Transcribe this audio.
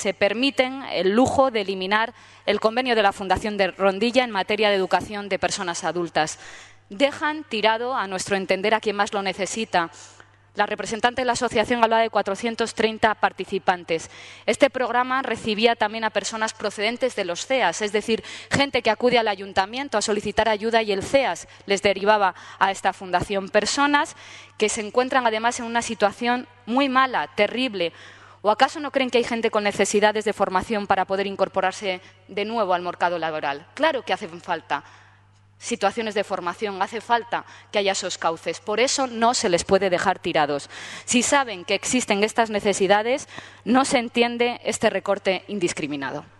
se permiten el lujo de eliminar el convenio de la Fundación de Rondilla en materia de educación de personas adultas. Dejan tirado, a nuestro entender, a quien más lo necesita. La representante de la asociación hablaba de 430 participantes. Este programa recibía también a personas procedentes de los CEAS, es decir, gente que acude al ayuntamiento a solicitar ayuda y el CEAS les derivaba a esta fundación. Personas que se encuentran además en una situación muy mala, terrible, ¿O acaso no creen que hay gente con necesidades de formación para poder incorporarse de nuevo al mercado laboral? Claro que hacen falta situaciones de formación, hace falta que haya esos cauces. Por eso no se les puede dejar tirados. Si saben que existen estas necesidades, no se entiende este recorte indiscriminado.